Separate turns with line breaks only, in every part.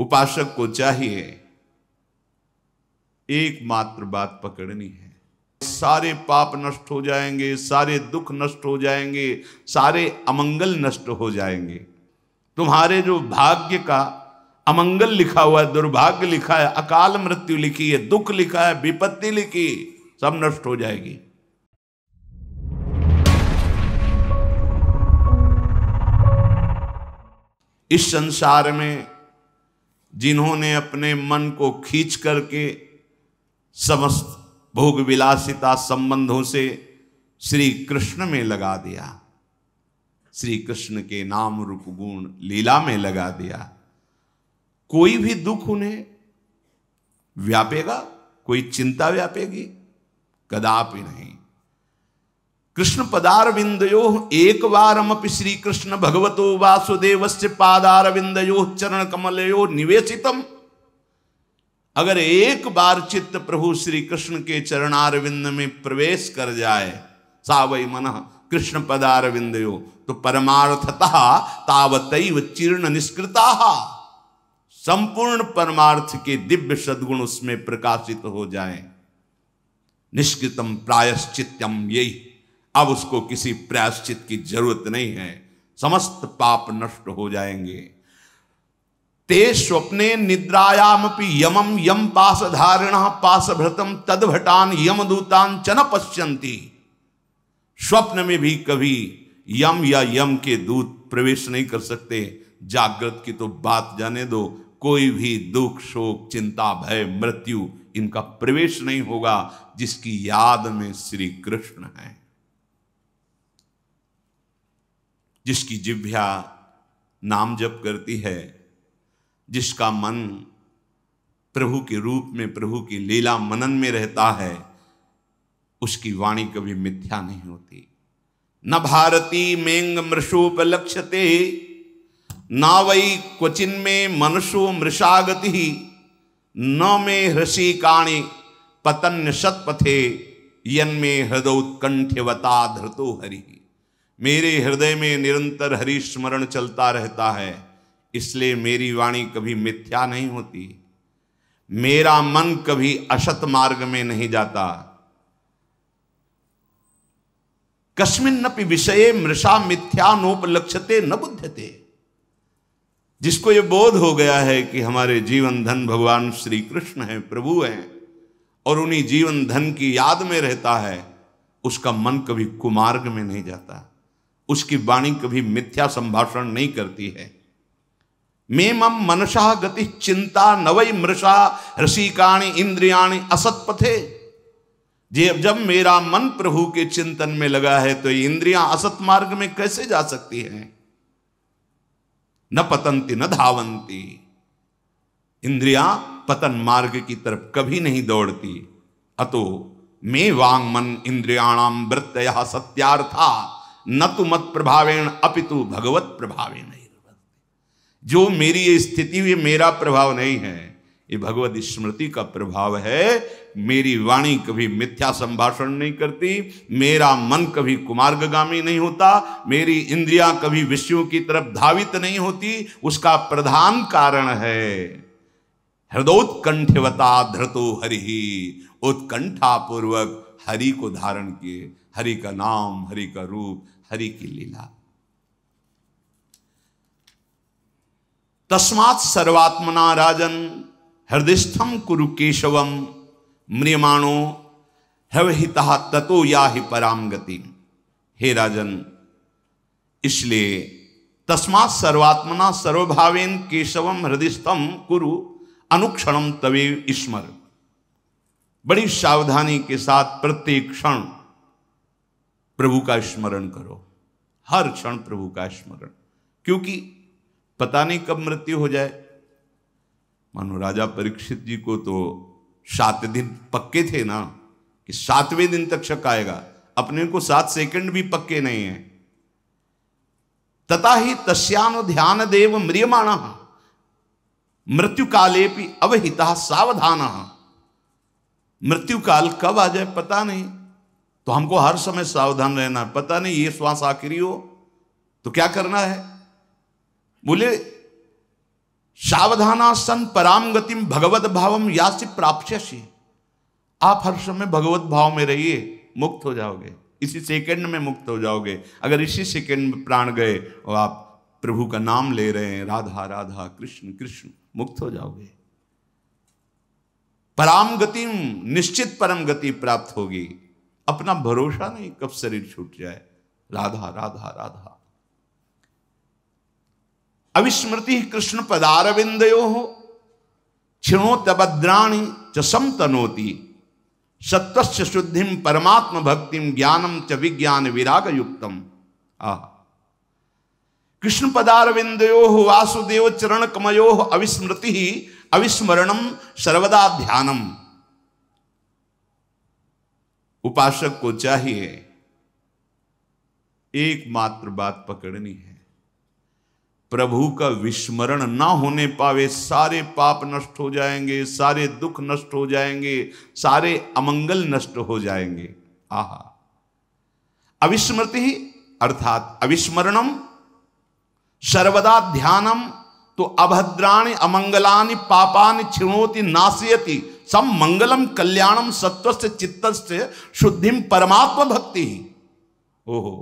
उपासक को चाहिए एकमात्र बात पकड़नी है सारे पाप नष्ट हो जाएंगे सारे दुख नष्ट हो जाएंगे सारे अमंगल नष्ट हो जाएंगे तुम्हारे जो भाग्य का अमंगल लिखा हुआ है दुर्भाग्य लिखा है अकाल मृत्यु लिखी है दुख लिखा है विपत्ति लिखी सब नष्ट हो जाएगी इस संसार में जिन्होंने अपने मन को खींच करके समस्त भोग विलासिता संबंधों से श्री कृष्ण में लगा दिया श्री कृष्ण के नाम रूप गुण लीला में लगा दिया कोई भी दुख उन्हें व्यापेगा कोई चिंता व्यापेगी कदापि नहीं कृष्ण पदारविंदो एक बार श्री कृष्ण भगवतो से पादारविंदो चरण कमलो निवेशित अगर एक बार चित्त प्रभु श्री कृष्ण के चरणारविंद में प्रवेश कर जाए सावई मन कृष्ण पदारविंदो तो परमार्थतः तावत चीर्ण निष्कृता संपूर्ण परमार्थ के दिव्य सद्गुण उसमें प्रकाशित हो जाए निष्कृतम प्रायश्चित्यम यही अब उसको किसी प्रायश्चित की जरूरत नहीं है समस्त पाप नष्ट हो जाएंगे ते स्वप्ने निद्रायाम यमम यम पास धारिण पास भ्रतम तदभटान यम दूतान च न पश्यंती स्वप्न में भी कभी यम या यम के दूत प्रवेश नहीं कर सकते जागृत की तो बात जाने दो कोई भी दुख शोक चिंता भय मृत्यु इनका प्रवेश नहीं होगा जिसकी याद में श्री कृष्ण है जिसकी जिभ्या नाम जप करती है जिसका मन प्रभु के रूप में प्रभु की लीला मनन में रहता है उसकी वाणी कभी मिथ्या नहीं होती न भारती मेंग मृषोपलक्षते ना वही क्वचिन में मनुष्यो मृषागति न में हृषि काणी पतन्य सतपथे यन में उत्कंठवता धृतो हरि मेरे हृदय में निरंतर हरि स्मरण चलता रहता है इसलिए मेरी वाणी कभी मिथ्या नहीं होती मेरा मन कभी असत मार्ग में नहीं जाता कस्मिन्नपि विषय मृषा मिथ्या नोपलक्षते न बुद्धते जिसको ये बोध हो गया है कि हमारे जीवन धन भगवान श्री कृष्ण हैं प्रभु हैं और उन्हीं जीवन धन की याद में रहता है उसका मन कभी कुमार्ग में नहीं जाता उसकी वाणी कभी मिथ्या संभाषण नहीं करती है मे मम मनसा गति चिंता नवई मृषा ऋषिकाणी इंद्रियाणी असतपथे पथे जब मेरा मन प्रभु के चिंतन में लगा है तो इंद्रियां असत मार्ग में कैसे जा सकती हैं न पतंती न धावंती इंद्रियां पतन मार्ग की तरफ कभी नहीं दौड़ती अतो मे वांग मन इंद्रियाणाम यहा सत्यार्थात न तो मत प्रभावेण अपितु भगवत प्रभावे नहीं जो मेरी ये स्थिति ये मेरा प्रभाव नहीं है ये भगवत स्मृति का प्रभाव है मेरी वाणी कभी मिथ्या संभाषण नहीं करती मेरा मन कभी कुमार्गामी नहीं होता मेरी इंद्रियां कभी विषयों की तरफ धावित नहीं होती उसका प्रधान कारण है हृदोत्कंठवता धृतो हरि उत्कंठा पूर्वक हरि को धारण किए हरि का नाम हरि का रूप हरि की लीला तस्मात सर्वात्मना राजन हृदयस्थम कुरु केशवम म्रियमाणो हवहिता ततो या ही पराम गति हे राजन इसलिए तस्मात सर्वात्मना सर्वभावेन केशवम हृदयस्थम कुरु अनुक्षणम तवे स्मर बड़ी सावधानी के साथ प्रत्येक क्षण प्रभु का स्मरण करो हर क्षण प्रभु का स्मरण क्योंकि पता नहीं कब मृत्यु हो जाए मानो राजा परीक्षित जी को तो सात दिन पक्के थे ना कि सातवें दिन तक शक आएगा अपने को सात सेकंड भी पक्के नहीं है तथा ही तस्यानु ध्यान देव म्रियमाण मृत्यु काले भी अवहिता सावधान मृत्यु काल कब आ जाए पता नहीं तो हमको हर समय सावधान रहना है पता नहीं ये श्वास आखिरी हो तो क्या करना है बोले सावधानासन पराम गतिम भगवत भावम से प्राप्यसी आप हर समय भगवत भाव में रहिए मुक्त हो जाओगे इसी सेकंड में मुक्त हो जाओगे अगर इसी सेकंड में प्राण गए और आप प्रभु का नाम ले रहे हैं राधा राधा कृष्ण कृष्ण मुक्त हो जाओगे पराम गतिम निश्चित परम गति प्राप्त होगी अपना भरोसा नहीं कब शरीर छूट जाए राधा राधा राधा अविस्मृति कृष्ण पदारविंदयो हो क्षिणोतभद्राणी च समतनोति सत्वस्य शुद्धिम परमात्म भक्ति ज्ञानम च विज्ञान विराग युक्तम आ कृष्ण पदारविंदयो वासुदेव चरण कमयो अविस्मृति अविस्मरणम सर्वदा ध्यानम उपासक को चाहिए एकमात्र बात पकड़नी है प्रभु का विस्मरण ना होने पावे सारे पाप नष्ट हो जाएंगे सारे दुख नष्ट हो जाएंगे सारे अमंगल नष्ट हो जाएंगे आहा अविस्मृति ही अर्थात अविस्मरणम सर्वदा ध्यानम तो अभद्राणी अमंगलानी पापानी छिणोती नाशियती सम मंगलम कल्याणम सत्व से चित्त से परमात्म परमात्मा भक्ति ओहो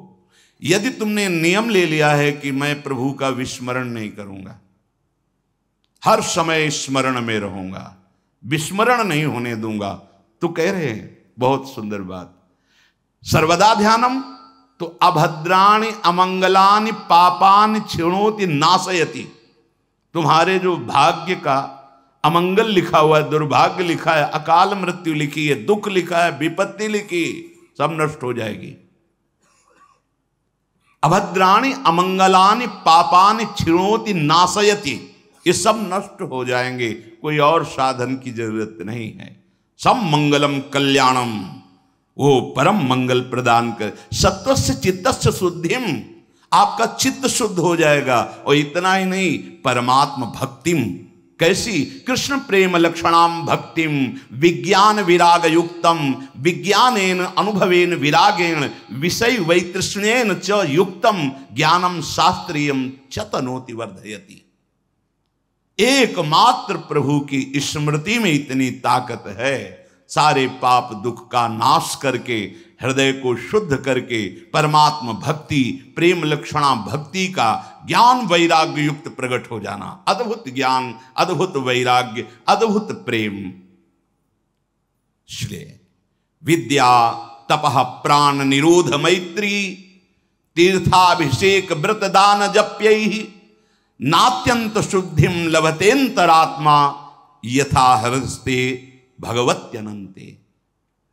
यदि तुमने नियम ले लिया है कि मैं प्रभु का विस्मरण नहीं करूंगा हर समय स्मरण में रहूंगा विस्मरण नहीं होने दूंगा तो कह रहे हैं बहुत सुंदर बात सर्वदा ध्यानम तो अभद्राणी अमंगलानि पापान छिणोति नाशयति तुम्हारे जो भाग्य का अमंगल लिखा हुआ है दुर्भाग्य लिखा है अकाल मृत्यु लिखी है दुख लिखा है विपत्ति लिखी सब नष्ट हो जाएगी अभद्राणी अमंगलानी पापानी छिणोति नाशयति ये सब नष्ट हो जाएंगे कोई और साधन की जरूरत नहीं है सब मंगलम कल्याणम वो परम मंगल प्रदान कर सत्व से चित्त से शुद्धिम आपका चित्त शुद्ध हो जाएगा और इतना ही नहीं परमात्म भक्तिम कैसी कृष्ण प्रेम लक्षणाम भक्तिम विज्ञान विराग युक्तम विज्ञानेन अनुभवेन विरागेण विषय वैतृष्णेन च युक्तम ज्ञानम शास्त्रीय चतनोति वर्धयति एकमात्र प्रभु की स्मृति में इतनी ताकत है सारे पाप दुख का नाश करके हृदय को शुद्ध करके परमात्म भक्ति प्रेम लक्षणा भक्ति का ज्ञान वैराग्य युक्त प्रकट हो जाना अद्भुत ज्ञान अद्भुत वैराग्य अद्भुत प्रेम श्रेय विद्या तपह प्राण निरोध मैत्री तीर्थाभिषेक व्रत दान जप्य नात्यंत शुद्धि लभतेंतरात्मा यथा हृदस्ते भगवत्यनंते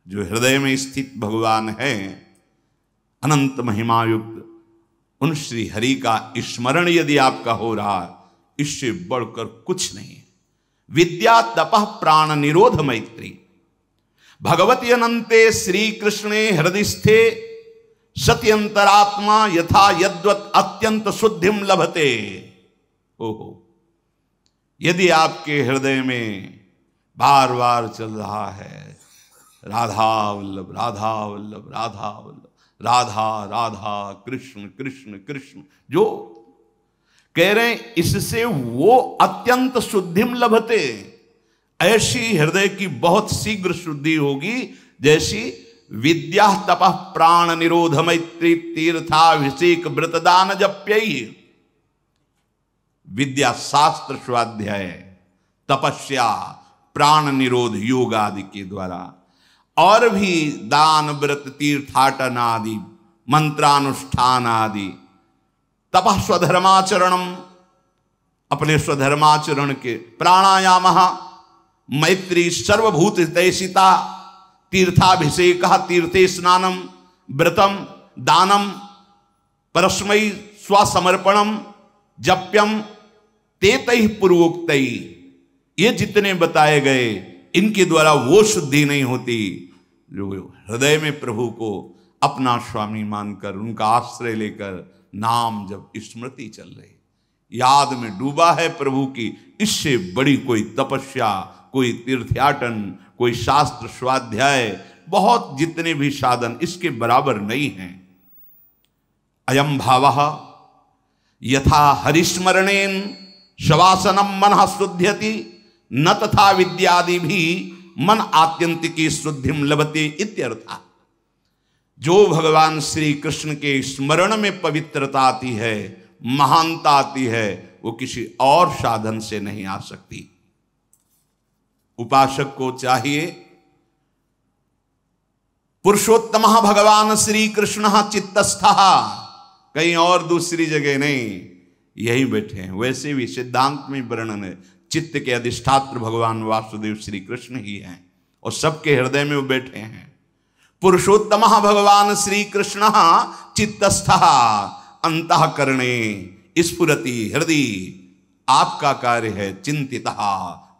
जो हृदय में स्थित भगवान है अनंत महिमा युक्त उन श्री हरि का स्मरण यदि आपका हो रहा इससे बढ़कर कुछ नहीं विद्या तप प्राण निरोध मैत्री भगवती अनंते श्री कृष्णे हृदय स्थे सत्यंतरात्मा यथा यद्वत अत्यंत शुद्धिम लभते ओहो यदि आपके हृदय में बार बार चल रहा है राधा वल्लभ राधा वल्लभ राधा वल्लभ राधा राधा कृष्ण कृष्ण कृष्ण जो कह रहे हैं इससे वो अत्यंत शुद्धिम लभते ऐसी हृदय की बहुत शीघ्र शुद्धि होगी जैसी विद्या तप प्राण निरोध मैत्री तीर्थाभिषेक व्रतदान जप्य विद्या शास्त्र स्वाध्याय तपस्या प्राण निरोध योग आदि के द्वारा और भी दान व्रत तीर्थाटन आदि मंत्रानुष्ठान आदि तप स्वधर्माचरणम अपने स्वधर्माचरण के प्राणायाम मैत्री सर्वभूत हितैषिता तीर्थाभिषेक तीर्थे स्नानम व्रतम दानम परस्मयी स्वसमर्पणम जप्यम तेत पूर्वोक्त ये जितने बताए गए इनके द्वारा वो शुद्धि नहीं होती जो हृदय में प्रभु को अपना स्वामी मानकर उनका आश्रय लेकर नाम जब स्मृति चल रही याद में डूबा है प्रभु की इससे बड़ी कोई तपस्या कोई तीर्थयाटन कोई शास्त्र स्वाध्याय बहुत जितने भी साधन इसके बराबर नहीं हैं अयम भाव यथा हरिस्मरणेन शवासनम मन शुद्ध्यति न तथा विद्यादि भी मन आत्यंत की शुद्धि लभते इत्यर्था जो भगवान श्री कृष्ण के स्मरण में पवित्रता आती है महानता आती है वो किसी और साधन से नहीं आ सकती उपासक को चाहिए पुरुषोत्तम भगवान श्री कृष्ण चित्तस्थ कहीं और दूसरी जगह नहीं यही बैठे हैं वैसे भी सिद्धांत में वर्णन है चित्त के अधिष्ठात्र भगवान वासुदेव श्री कृष्ण ही हैं और सबके हृदय में वो बैठे हैं पुरुषोत्तम भगवान श्री कृष्ण चित्तस्थ अंतकरणे स्फुरति हृदय आपका कार्य है चिंतित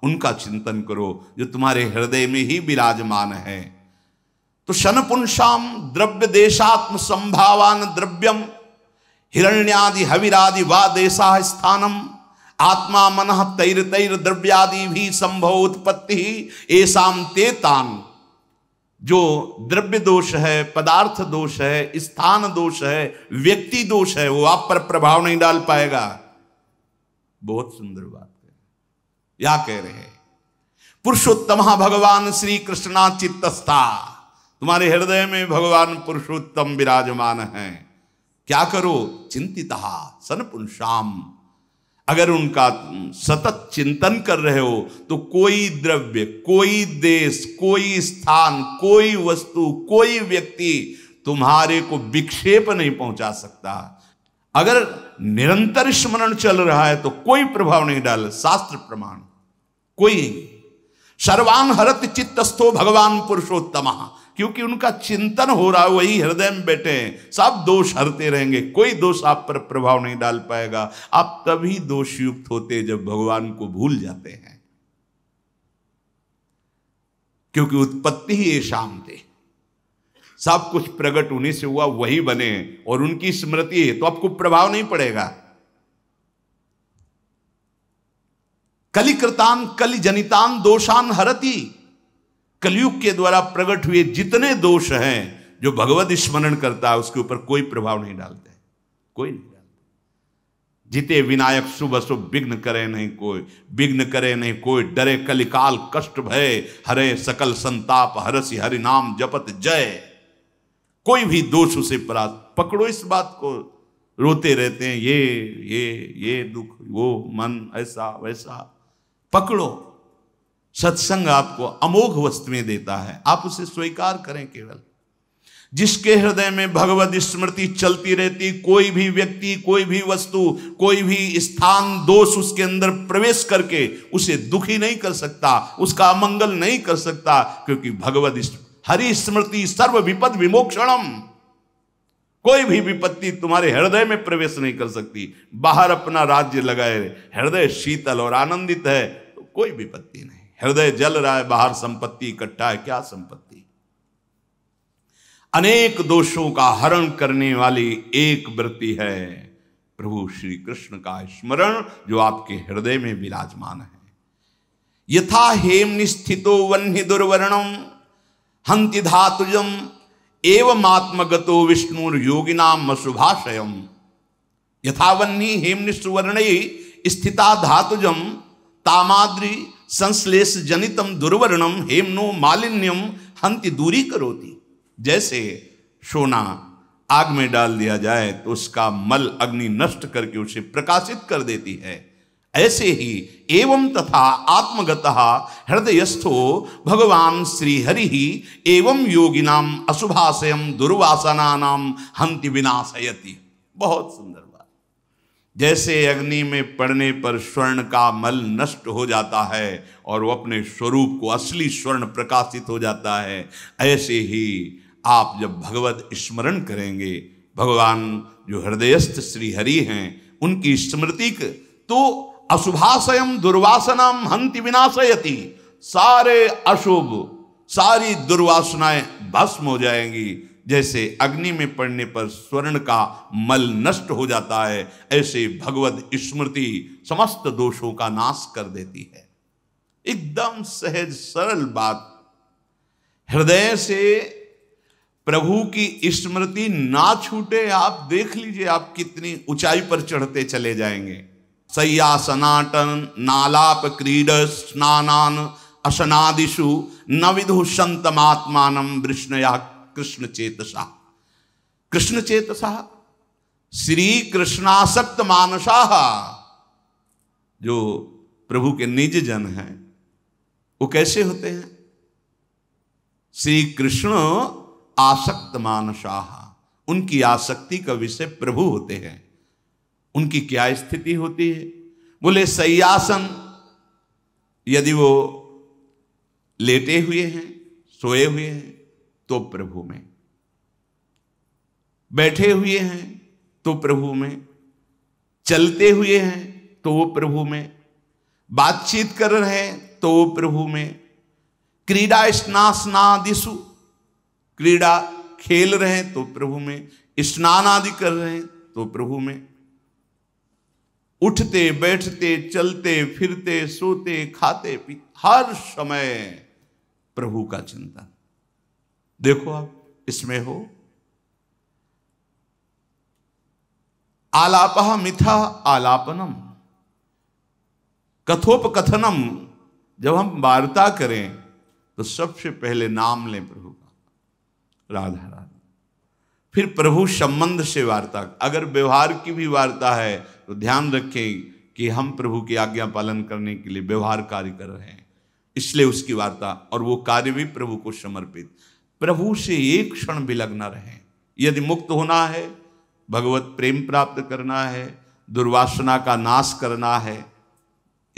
उनका चिंतन करो जो तुम्हारे हृदय में ही विराजमान है तो शनपुंसाम द्रव्य देशात्म संभावान द्रव्यम हिरण्यादि हविरादि वा देशा स्थानम आत्मा मन तैर तैर द्रव्यादि भी संभव उत्पत्ति ऐसा तेतान जो द्रव्य दोष है पदार्थ दोष है स्थान दोष है व्यक्ति दोष है वो आप पर प्रभाव नहीं डाल पाएगा बहुत सुंदर बात है या कह रहे हैं पुरुषोत्तम भगवान श्री कृष्णा चित्तस्था तुम्हारे हृदय में भगवान पुरुषोत्तम विराजमान है क्या करो चिंतित सन पुंशाम अगर उनका सतत चिंतन कर रहे हो तो कोई द्रव्य कोई देश कोई स्थान कोई वस्तु कोई व्यक्ति तुम्हारे को विक्षेप नहीं पहुंचा सकता अगर निरंतर स्मरण चल रहा है तो कोई प्रभाव नहीं डाल शास्त्र प्रमाण कोई सर्वान हरत चित्तस्थो भगवान पुरुषोत्तम क्योंकि उनका चिंतन हो रहा है वही हृदय में बैठे हैं सब दोष हरते रहेंगे कोई दोष आप पर प्रभाव नहीं डाल पाएगा आप तभी दोषयुक्त होते जब भगवान को भूल जाते हैं क्योंकि उत्पत्ति ही ये शाम थे सब कुछ प्रकट उन्हीं से हुआ वही बने और उनकी स्मृति है तो आपको प्रभाव नहीं पड़ेगा कलिकृतान कलि जनितान दोषान हरती कलयुग के द्वारा प्रकट हुए जितने दोष हैं जो भगवत स्मरण करता है उसके ऊपर कोई प्रभाव नहीं डालते कोई नहीं डालते जीते विनायक शुभ अशुभ विघ्न करे नहीं कोई विघ्न करे नहीं कोई डरे कलिकाल कष्ट भय हरे सकल संताप हरसी हरि नाम जपत जय कोई भी दोष उसे परास्त पकड़ो इस बात को रोते रहते हैं ये ये ये दुख वो मन ऐसा वैसा पकड़ो सत्संग आपको अमोघ वस्तुएं देता है आप उसे स्वीकार करें केवल जिसके हृदय में भगवत स्मृति चलती रहती कोई भी व्यक्ति कोई भी वस्तु कोई भी स्थान दोष उसके अंदर प्रवेश करके उसे दुखी नहीं कर सकता उसका अमंगल नहीं कर सकता क्योंकि भगवत हरि स्मृति सर्व विपद विमोक्षणम कोई भी विपत्ति तुम्हारे हृदय में प्रवेश नहीं कर सकती बाहर अपना राज्य लगाए हृदय शीतल और आनंदित है तो कोई विपत्ति नहीं हृदय जल रहा है बाहर संपत्ति इकट्ठा है क्या संपत्ति अनेक दोषों का हरण करने वाली एक वृत्ति है प्रभु श्री कृष्ण का स्मरण जो आपके हृदय में विराजमान है यथा हेम निस्थितो वन्य दुर्वरणम हंति धातुजम एवं आत्मगतो विष्णु योगिनाम मसुभाषयम यथावन्नी हेमनिस्वर्ण स्थिता धातुजम तामाद्रि संश्लेष जनितम दुर्वर्णम हेमनो मालिन्यम हंति दूरी करोती जैसे सोना आग में डाल दिया जाए तो उसका मल अग्नि नष्ट करके उसे प्रकाशित कर देती है ऐसे ही एवं तथा आत्मगत हृदयस्थो भगवान श्रीहरि ही एवं योगिनाम अशुभाशयम दुर्वासना हंति विनाशयति बहुत सुंदर जैसे अग्नि में पड़ने पर स्वर्ण का मल नष्ट हो जाता है और वो अपने स्वरूप को असली स्वर्ण प्रकाशित हो जाता है ऐसे ही आप जब भगवत स्मरण करेंगे भगवान जो हृदयस्थ श्री हरि हैं उनकी स्मृति तो अशुभाशयम दुर्वासनम हंति विनाशयति सारे अशुभ सारी दुर्वासनाएं भस्म हो जाएंगी जैसे अग्नि में पड़ने पर स्वर्ण का मल नष्ट हो जाता है ऐसे भगवत स्मृति समस्त दोषों का नाश कर देती है एकदम सहज सरल बात हृदय से प्रभु की स्मृति ना छूटे आप देख लीजिए आप कितनी ऊंचाई पर चढ़ते चले जाएंगे सनाटन नालाप क्रीड स्नान असनादिशु न संतमात्मान वृष्णया कृष्ण चेतसा कृष्ण चेतसा श्री कृष्णासक्त मानसा जो प्रभु के निज जन हैं वो कैसे होते हैं श्री कृष्ण आसक्त मानसाह उनकी आसक्ति का विषय प्रभु होते हैं उनकी क्या स्थिति होती है बोले सयासन यदि वो लेटे हुए हैं सोए हुए हैं तो प्रभु में बैठे हुए हैं तो प्रभु में चलते हुए हैं तो वो प्रभु में बातचीत कर रहे हैं तो वो प्रभु में क्रीडा दिशु क्रीड़ा खेल रहे हैं तो प्रभु में स्नान आदि कर रहे हैं तो प्रभु में उठते बैठते चलते फिरते सोते खाते पीते हर समय प्रभु का चिंतन देखो आप इसमें हो आलाप मिथा आलापनम कथोपकथनम जब हम वार्ता करें तो सबसे पहले नाम लें प्रभु का राधा राधा फिर प्रभु संबंध से वार्ता अगर व्यवहार की भी वार्ता है तो ध्यान रखें कि हम प्रभु की आज्ञा पालन करने के लिए व्यवहार कार्य कर रहे हैं इसलिए उसकी वार्ता और वो कार्य भी प्रभु को समर्पित प्रभु से एक क्षण भी लगना रहे यदि मुक्त होना है भगवत प्रेम प्राप्त करना है दुर्वासना का नाश करना है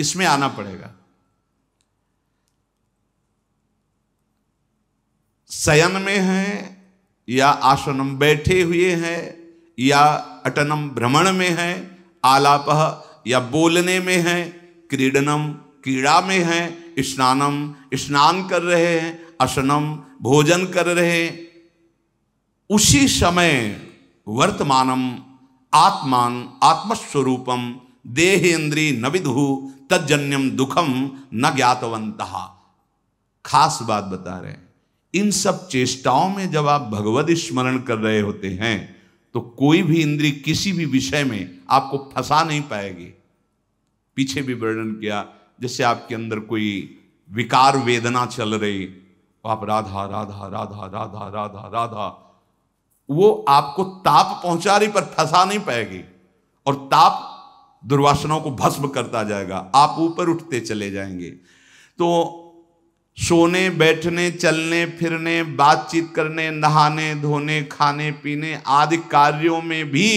इसमें आना पड़ेगा शयन में हैं या आसनम बैठे हुए हैं या अटनम भ्रमण में है आलाप या बोलने में है क्रीडनम क्रीड़ा में है स्नानम स्नान कर रहे हैं असनम भोजन कर रहे उसी समय वर्तमानम आत्मान आत्मस्वरूपम न विधु तजन्यम दुखम न ज्ञातवंत खास बात बता रहे इन सब चेष्टाओं में जब आप भगवत स्मरण कर रहे होते हैं तो कोई भी इंद्री किसी भी विषय में आपको फंसा नहीं पाएगी पीछे भी वर्णन किया जैसे आपके अंदर कोई विकार वेदना चल रही आप राधा राधा राधा राधा राधा राधा वो आपको ताप पहुंचा रही पर फंसा नहीं पाएगी और ताप दुर्वासनाओं को भस्म करता जाएगा आप ऊपर उठते चले जाएंगे तो सोने बैठने चलने फिरने बातचीत करने नहाने धोने खाने पीने आदि कार्यों में भी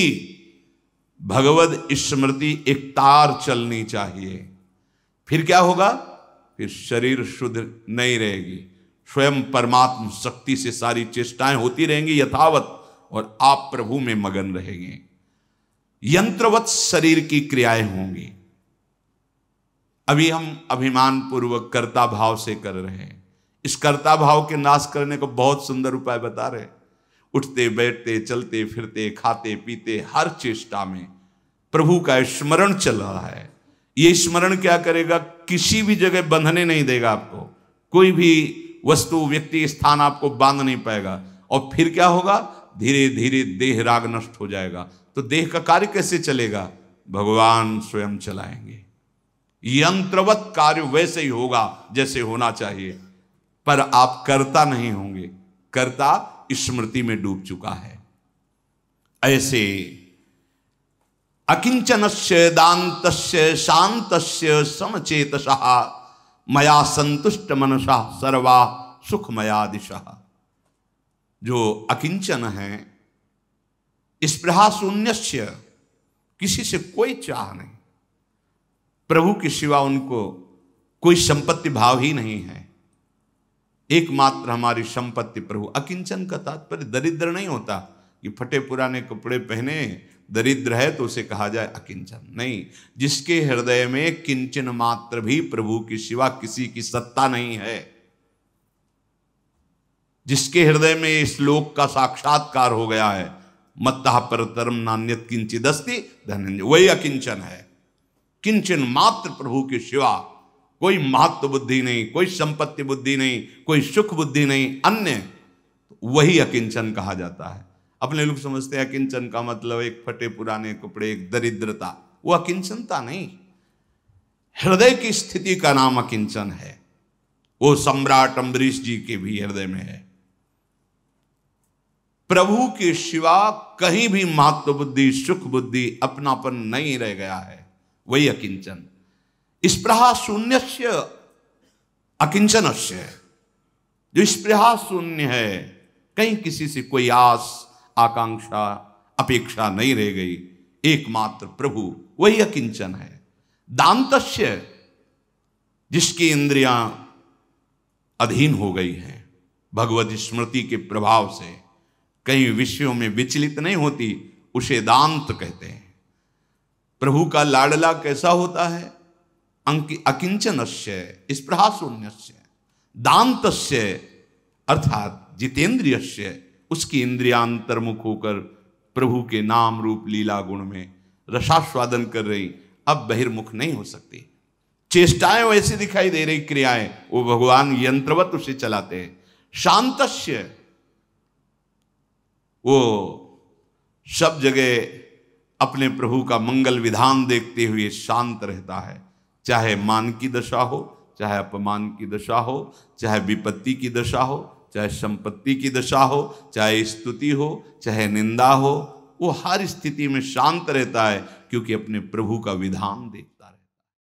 भगवत स्मृति एक तार चलनी चाहिए फिर क्या होगा फिर शरीर शुद्ध नहीं रहेगी स्वयं परमात्म शक्ति से सारी चेष्टाएं होती रहेंगी यथावत और आप प्रभु में मगन रहेंगे यंत्रवत शरीर की क्रियाएं होंगी अभी हम अभिमान पूर्वक कर्ता भाव से कर रहे हैं इस कर्ता भाव के नाश करने को बहुत सुंदर उपाय बता रहे उठते बैठते चलते फिरते खाते पीते हर चेष्टा में प्रभु का स्मरण चल रहा है ये स्मरण क्या करेगा किसी भी जगह बंधने नहीं देगा आपको कोई भी वस्तु व्यक्ति स्थान आपको बांध नहीं पाएगा और फिर क्या होगा धीरे धीरे देह राग नष्ट हो जाएगा तो देह का कार्य कैसे चलेगा भगवान स्वयं चलाएंगे यंत्रवत कार्य वैसे ही होगा जैसे होना चाहिए पर आप करता नहीं होंगे करता स्मृति में डूब चुका है ऐसे अकिंचन से दांत शांत समचेत मया संतुष्ट मनसा सर्वा सुखमया दिशा जो अकिंचन है स्प्रहा शून्य किसी से कोई चाह नहीं प्रभु के सिवा उनको कोई संपत्ति भाव ही नहीं है एकमात्र हमारी संपत्ति प्रभु अकिंचन का तात्पर्य दरिद्र नहीं होता कि फटे पुराने कपड़े पहने दरिद्र है तो उसे कहा जाए अकिंचन नहीं जिसके हृदय में किंचन मात्र भी प्रभु के सिवा किसी की सत्ता नहीं है जिसके हृदय में इस लोक का साक्षात्कार हो गया है मत्ता परतरम नान्यत अस्थि धनंजय वही अकिंचन है किंचन मात्र प्रभु के शिवा कोई महत्व बुद्धि नहीं कोई संपत्ति बुद्धि नहीं कोई सुख बुद्धि नहीं अन्य तो वही अकिंचन कहा जाता है अपने लोग समझते हैं अकिंचन का मतलब एक फटे पुराने कपड़े एक दरिद्रता वो अकिंचनता नहीं हृदय की स्थिति का नाम अकिंचन है वो सम्राट अम्बरीश जी के भी हृदय में है प्रभु के शिवा कहीं भी महत्व बुद्धि सुख बुद्धि अपनापन नहीं रह गया है वही अकिंचन स्प्रहा शून्य अकिंचन जो स्प्रहा शून्य है कहीं किसी से कोई आस आकांक्षा अपेक्षा नहीं रह गई एकमात्र प्रभु वही अकिंचन है दांतस्य जिसकी इंद्रियां अधीन हो गई हैं भगवत स्मृति के प्रभाव से कई विषयों में विचलित नहीं होती उसे दांत कहते हैं प्रभु का लाडला कैसा होता है अंक स्प्रहा शून्य दांत अर्थात जितेंद्रिय उसकी इंद्रियांतर्मुख होकर प्रभु के नाम रूप लीला गुण में रसास्वादन कर रही अब बहिर्मुख नहीं हो सकती चेष्टाएं वैसी दिखाई दे रही क्रियाएं वो भगवान यंत्रवत उसे चलाते हैं शांतस्य वो सब जगह अपने प्रभु का मंगल विधान देखते हुए शांत रहता है चाहे मान की दशा हो चाहे अपमान की दशा हो चाहे विपत्ति की दशा हो चाहे संपत्ति की दशा हो चाहे स्तुति हो चाहे निंदा हो वो हर स्थिति में शांत रहता है क्योंकि अपने प्रभु का विधान देख